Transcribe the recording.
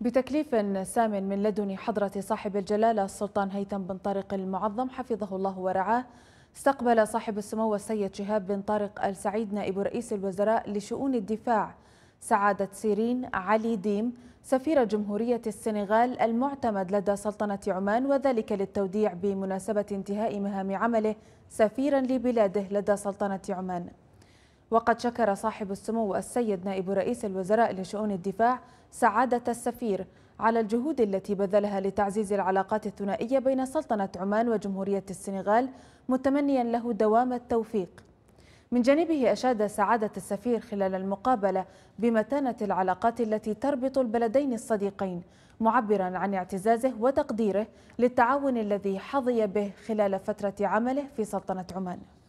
بتكليف سام من لدن حضرة صاحب الجلالة السلطان هيثم بن طارق المعظم حفظه الله ورعاه استقبل صاحب السمو السيد شهاب بن طارق السعيد نائب رئيس الوزراء لشؤون الدفاع سعادة سيرين علي ديم سفير جمهورية السنغال المعتمد لدى سلطنة عمان وذلك للتوديع بمناسبة انتهاء مهام عمله سفيرا لبلاده لدى سلطنة عمان وقد شكر صاحب السمو السيد نائب رئيس الوزراء لشؤون الدفاع سعادة السفير على الجهود التي بذلها لتعزيز العلاقات الثنائية بين سلطنة عمان وجمهورية السنغال متمنيا له دوام التوفيق من جانبه أشاد سعادة السفير خلال المقابلة بمتانة العلاقات التي تربط البلدين الصديقين معبرا عن اعتزازه وتقديره للتعاون الذي حظي به خلال فترة عمله في سلطنة عمان